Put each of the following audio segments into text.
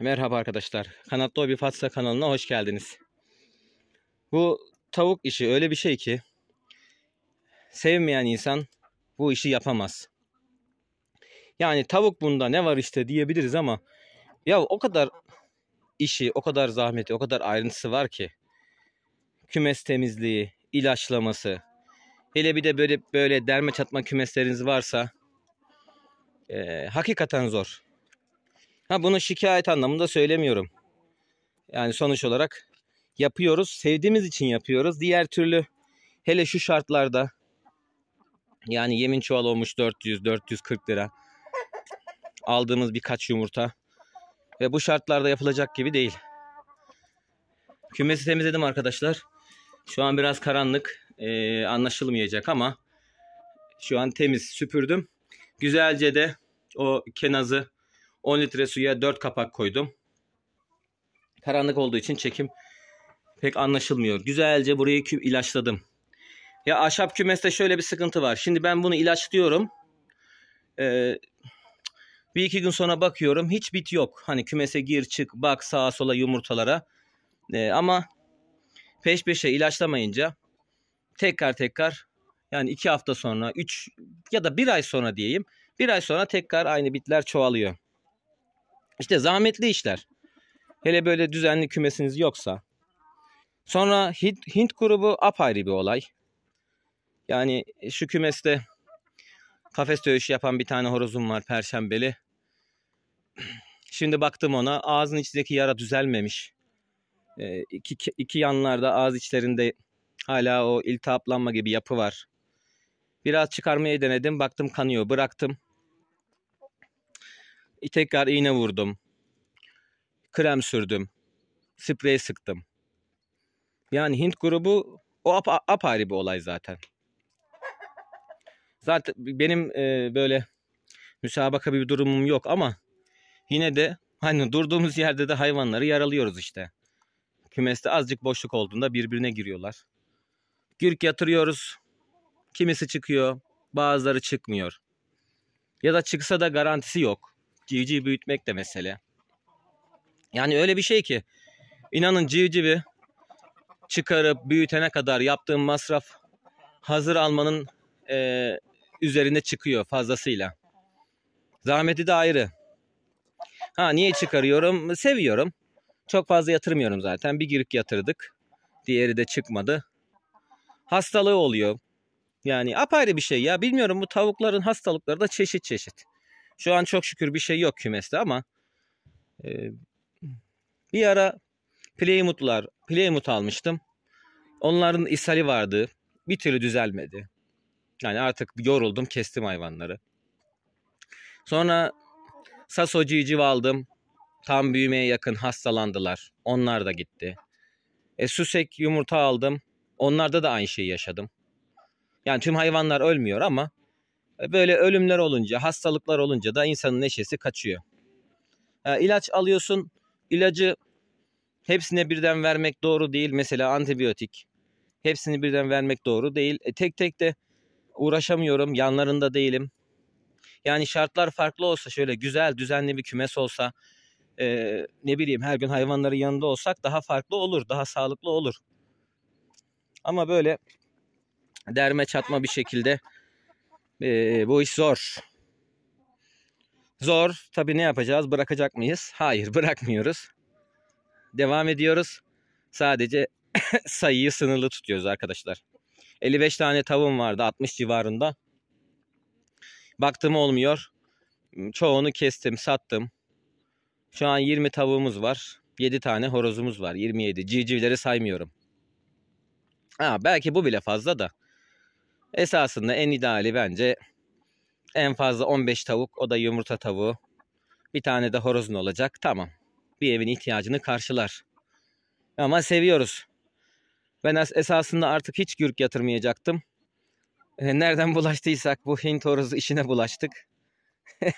Merhaba arkadaşlar. Kanatlı Hobi Fatsa kanalına hoş geldiniz. Bu tavuk işi öyle bir şey ki sevmeyen insan bu işi yapamaz. Yani tavuk bunda ne var işte diyebiliriz ama ya o kadar işi, o kadar zahmeti, o kadar ayrıntısı var ki. Kümes temizliği, ilaçlaması. Hele bir de böyle böyle derme çatma kümesleriniz varsa e, hakikaten zor. Ha bunu şikayet anlamında söylemiyorum. Yani sonuç olarak yapıyoruz. Sevdiğimiz için yapıyoruz. Diğer türlü hele şu şartlarda yani yemin çuval olmuş 400-440 lira. Aldığımız birkaç yumurta. Ve bu şartlarda yapılacak gibi değil. Kümesi temizledim arkadaşlar. Şu an biraz karanlık. Ee, anlaşılmayacak ama şu an temiz süpürdüm. Güzelce de o kenazı 10 litre suya 4 kapak koydum. Karanlık olduğu için çekim pek anlaşılmıyor. Güzelce burayı ilaçladım. Ya ahşap kümeste şöyle bir sıkıntı var. Şimdi ben bunu ilaçlıyorum. Ee, bir iki gün sonra bakıyorum hiç bit yok. Hani kümese gir çık bak sağa sola yumurtalara. Ee, ama peş peşe ilaçlamayınca tekrar tekrar yani iki hafta sonra üç ya da bir ay sonra diyeyim. Bir ay sonra tekrar aynı bitler çoğalıyor. İşte zahmetli işler. Hele böyle düzenli kümesiniz yoksa. Sonra Hint, Hint grubu apayrı bir olay. Yani şu kümeste kafes dövüşü yapan bir tane horozum var perşembeli. Şimdi baktım ona ağzın içindeki yara düzelmemiş. E, iki, iki yanlarda ağız içlerinde hala o iltihaplanma gibi yapı var. Biraz çıkarmayı denedim baktım kanıyor bıraktım. E, tekrar iğne vurdum. Krem sürdüm. Sprey sıktım. Yani Hint grubu o ap apayrı bir olay zaten. Zaten benim e, böyle müsabaka bir durumum yok ama yine de hani durduğumuz yerde de hayvanları yaralıyoruz işte. Kümeste azıcık boşluk olduğunda birbirine giriyorlar. Gürk yatırıyoruz. Kimisi çıkıyor, bazıları çıkmıyor. Ya da çıksa da garantisi yok civciv büyütmek de mesele. Yani öyle bir şey ki inanın civcivi çıkarıp büyütene kadar yaptığım masraf hazır almanın e, üzerine çıkıyor fazlasıyla. Zahmeti de ayrı. Ha niye çıkarıyorum? Seviyorum. Çok fazla yatırmıyorum zaten. Bir girik yatırdık. Diğeri de çıkmadı. Hastalığı oluyor. Yani apayrı bir şey ya. Bilmiyorum bu tavukların hastalıkları da çeşit çeşit. Şu an çok şükür bir şey yok kümeste ama e, bir ara Playmut'lar, Playmut almıştım. Onların ishali vardı. Bir türlü düzelmedi. Yani artık yoruldum, kestim hayvanları. Sonra Saso civciv aldım. Tam büyümeye yakın hastalandılar. Onlar da gitti. E, susek yumurta aldım. Onlarda da aynı şeyi yaşadım. Yani tüm hayvanlar ölmüyor ama e, böyle ölümler olunca, hastalıklar olunca da insanın neşesi kaçıyor. İlaç alıyorsun, ilacı hepsine birden vermek doğru değil. Mesela antibiyotik. Hepsini birden vermek doğru değil. E, tek tek de uğraşamıyorum, yanlarında değilim. Yani şartlar farklı olsa şöyle güzel, düzenli bir kümes olsa, e, ne bileyim her gün hayvanların yanında olsak daha farklı olur, daha sağlıklı olur. Ama böyle derme çatma bir şekilde ee, bu iş zor. Zor. Tabii ne yapacağız? Bırakacak mıyız? Hayır bırakmıyoruz. Devam ediyoruz. Sadece sayıyı sınırlı tutuyoruz arkadaşlar. 55 tane tavuğum vardı 60 civarında. Baktım olmuyor. Hmm, çoğunu kestim, sattım. Şu an 20 tavuğumuz var. 7 tane horozumuz var. 27. Civcivleri saymıyorum. Ha, belki bu bile fazla da. Esasında en ideali bence en fazla 15 tavuk o da yumurta tavuğu. Bir tane de horozun olacak. Tamam. Bir evin ihtiyacını karşılar. Ama seviyoruz. Ben esasında artık hiç gürk yatırmayacaktım. E, nereden bulaştıysak bu Hint horozu işine bulaştık.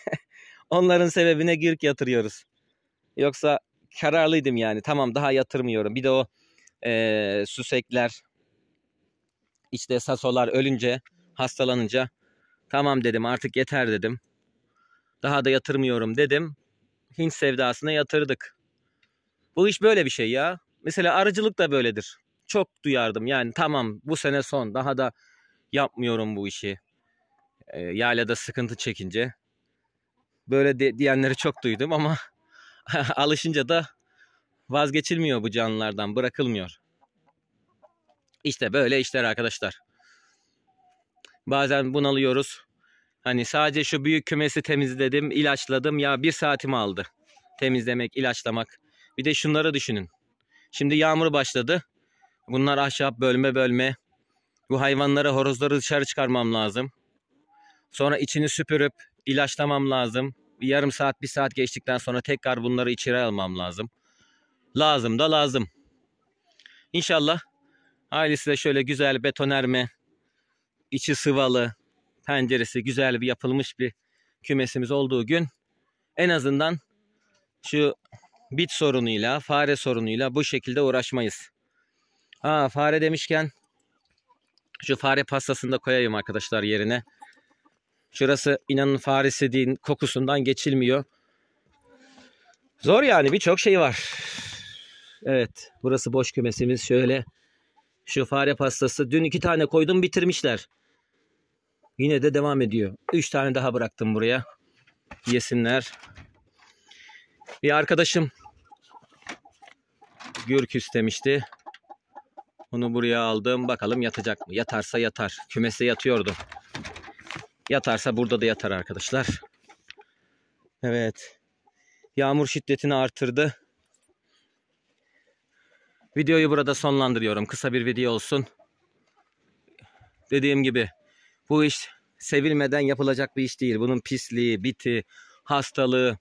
Onların sebebine gürk yatırıyoruz. Yoksa kararlıydım yani. Tamam daha yatırmıyorum. Bir de o e, süsekler işte Sasolar ölünce, hastalanınca tamam dedim artık yeter dedim. Daha da yatırmıyorum dedim. Hint sevdasına yatırdık. Bu iş böyle bir şey ya. Mesela arıcılık da böyledir. Çok duyardım yani tamam bu sene son daha da yapmıyorum bu işi. E, ee, yaylada sıkıntı çekince. Böyle de, diyenleri çok duydum ama alışınca da vazgeçilmiyor bu canlılardan bırakılmıyor. İşte böyle işler arkadaşlar. Bazen bunalıyoruz. Hani sadece şu büyük kümesi temizledim, ilaçladım. Ya bir saatimi aldı. Temizlemek, ilaçlamak. Bir de şunları düşünün. Şimdi yağmur başladı. Bunlar ahşap bölme bölme. Bu hayvanları, horozları dışarı çıkarmam lazım. Sonra içini süpürüp ilaçlamam lazım. Bir yarım saat, bir saat geçtikten sonra tekrar bunları içeri almam lazım. Lazım da lazım. İnşallah Ailesi de şöyle güzel betonerme, içi sıvalı, penceresi güzel bir yapılmış bir kümesimiz olduğu gün en azından şu bit sorunuyla, fare sorunuyla bu şekilde uğraşmayız. Ha fare demişken şu fare pastasını da koyayım arkadaşlar yerine. Şurası inanın faresi değil kokusundan geçilmiyor. Zor yani birçok şey var. Evet burası boş kümesimiz şöyle şu fare pastası dün iki tane koydum bitirmişler. Yine de devam ediyor. Üç tane daha bıraktım buraya. Yesinler. Bir arkadaşım gürk istemişti. Onu buraya aldım. Bakalım yatacak mı? Yatarsa yatar. Kümese yatıyordu. Yatarsa burada da yatar arkadaşlar. Evet. Yağmur şiddetini artırdı. Videoyu burada sonlandırıyorum. Kısa bir video olsun. Dediğim gibi bu iş sevilmeden yapılacak bir iş değil. Bunun pisliği, biti, hastalığı,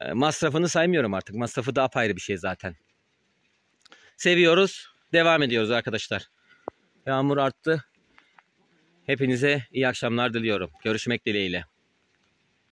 e, masrafını saymıyorum artık. Masrafı da apayrı bir şey zaten. Seviyoruz. Devam ediyoruz arkadaşlar. Yağmur arttı. Hepinize iyi akşamlar diliyorum. Görüşmek dileğiyle.